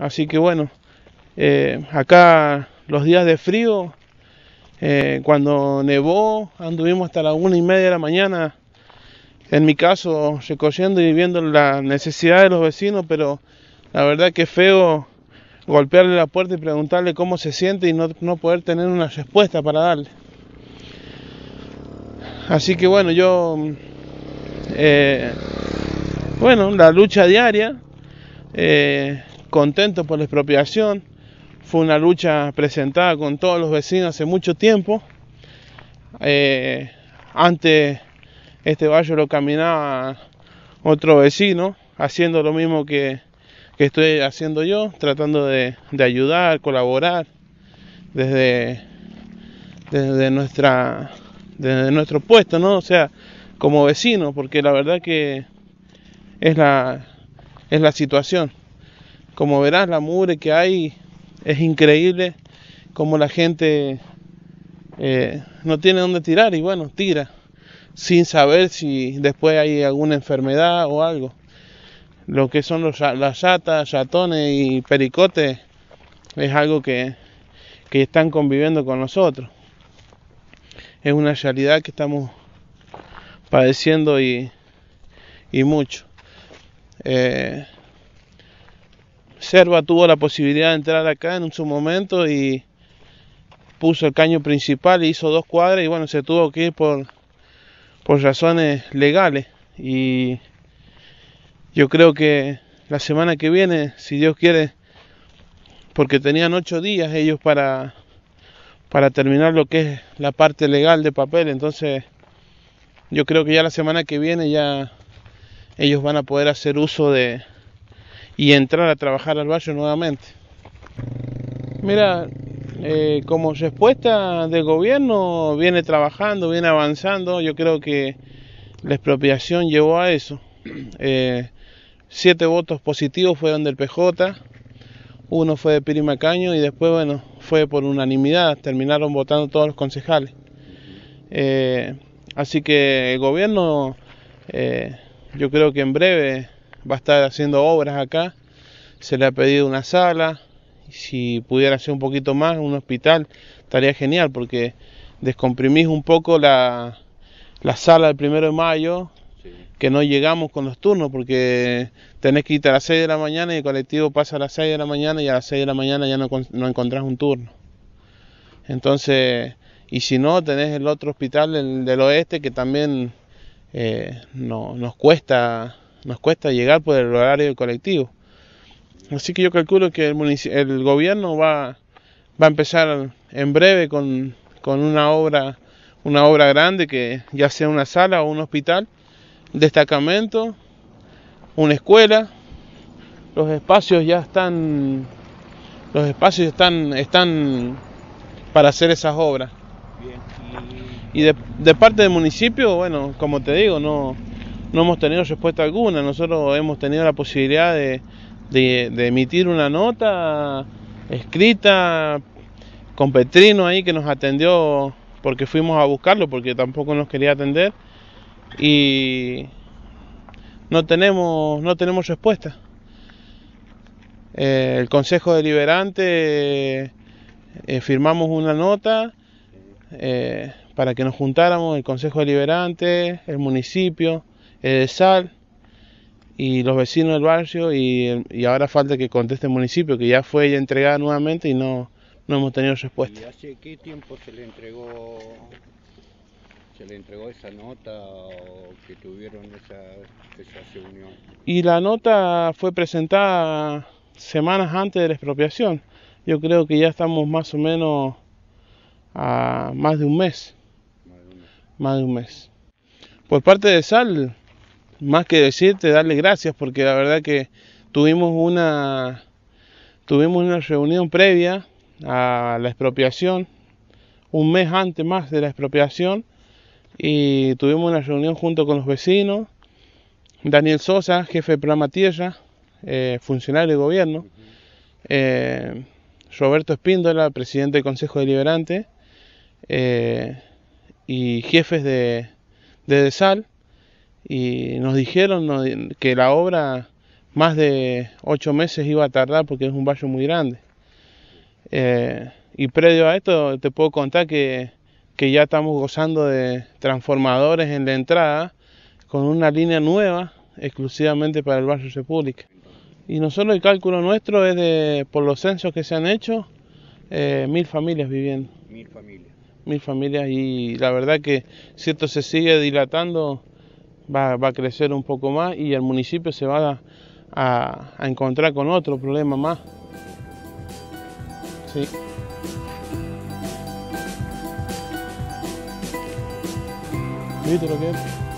Así que bueno, eh, acá los días de frío, eh, cuando nevó, anduvimos hasta la una y media de la mañana, en mi caso, recogiendo y viendo la necesidad de los vecinos, pero la verdad que es feo golpearle la puerta y preguntarle cómo se siente y no, no poder tener una respuesta para darle. Así que bueno, yo, eh, bueno, la lucha diaria, contento por la expropiación. Fue una lucha presentada con todos los vecinos hace mucho tiempo. Eh, antes este valle lo caminaba otro vecino, haciendo lo mismo que, estoy haciendo yo, tratando de, de ayudar, colaborar desde, desde, nuestra, desde nuestro puesto, ¿no? O sea, como vecino, porque la verdad que es la, es la situación. Como verás, la mugre que hay es increíble. Como la gente eh, no tiene dónde tirar y bueno, tira. Sin saber si después hay alguna enfermedad o algo. Lo que son las yatas, ratones y pericotes es algo que, están conviviendo con nosotros. Es una realidad que estamos padeciendo y, mucho. Eh, Serva tuvo la posibilidad de entrar acá en su momento y puso el caño principal, hizo dos cuadras y bueno, se tuvo que ir por, por razones legales. Y yo creo que la semana que viene, si Dios quiere, porque tenían ocho días ellos para, para terminar lo que es la parte legal de papel, entonces yo creo que ya la semana que viene ya ellos van a poder hacer uso de, y entrar a trabajar al valle nuevamente. Mira, eh, como respuesta del gobierno viene trabajando, viene avanzando, yo creo que la expropiación llevó a eso. Eh, siete votos positivos fueron del PJ, uno fue de Pirimacaño y después, bueno, fue por unanimidad, terminaron votando todos los concejales. Eh, así que el gobierno, yo creo que en breve va a estar haciendo obras acá. Se le ha pedido una sala. Si pudiera hacer un poquito más, un hospital, estaría genial porque descomprimís un poco la, sala del primero de mayo, que no llegamos con los turnos porque tenés que ir a las 6 de la mañana y el colectivo pasa a las 6 de la mañana y a las 6 de la mañana ya no, encontrás un turno. Entonces, y si no, tenés el otro hospital del oeste que también eh, nos cuesta nos cuesta llegar por el horario colectivo. Así que yo calculo que el, gobierno va, va a empezar en breve con, una obra una obra grande que ya sea una sala o un hospital, destacamento, una escuela. Los espacios ya están los espacios están están para hacer esas obras. Y de parte del municipio, bueno, como te digo, no no hemos tenido respuesta alguna. Nosotros hemos tenido la posibilidad de, emitir una nota escrita con Petrino ahí que nos atendió porque fuimos a buscarlo, porque tampoco nos quería atender. Y no tenemos, no tenemos respuesta. Eh, el Consejo Deliberante eh, firmamos una nota eh, para que nos juntáramos, el Consejo Deliberante, el municipio, eh, SAL y los vecinos del barrio y, ahora falta que conteste el municipio, que ya fue entregada nuevamente y no, no hemos tenido respuesta. ¿Y hace qué tiempo se le entregó se le entregó esa nota o que tuvieron esa, esa reunión? Y la nota fue presentada semanas antes de la expropiación. Yo creo que ya estamos más o menos a más de un mes. Más de un mes. Por parte de SAL, más que decirte, darle gracias, porque la verdad que tuvimos una, tuvimos una reunión previa a la expropiación, un mes antes más de la expropiación, y tuvimos una reunión junto con los vecinos, Daniel Sosa, jefe de programa Tierra, eh, funcionario de gobierno, eh, Roberto Espíndola, presidente del Consejo Deliberante, eh, y jefes de, de DESAL, y nos dijeron que la obra más de ocho meses iba a tardar porque es un barrio muy grande. Eh, y previo a esto te puedo contar que, ya estamos gozando de transformadores en la entrada con una línea nueva exclusivamente para el barrio República. Y nosotros el cálculo nuestro es de, por los censos que se han hecho, eh, mil familias viviendo. Mil familias. Mil familias y la verdad que cierto se sigue dilatando, va, va, a crecer un poco más y el municipio se va a, a, encontrar con otro problema más. Sí. lo